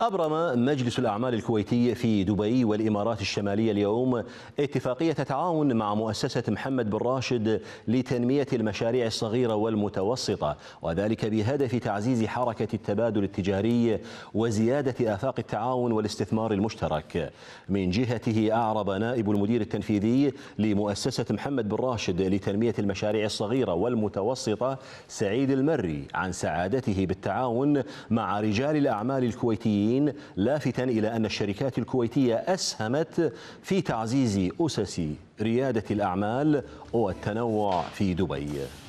أبرم مجلس الأعمال الكويتي في دبي والإمارات الشمالية اليوم اتفاقية تعاون مع مؤسسة محمد بن راشد لتنمية المشاريع الصغيرة والمتوسطة وذلك بهدف تعزيز حركة التبادل التجاري وزيادة آفاق التعاون والاستثمار المشترك من جهته أعرب نائب المدير التنفيذي لمؤسسة محمد بن راشد لتنمية المشاريع الصغيرة والمتوسطة سعيد المري عن سعادته بالتعاون مع رجال الأعمال الكويتيين الكويتيين لافتا إلى أن الشركات الكويتية أسهمت في تعزيز أسس ريادة الأعمال والتنوع في دبي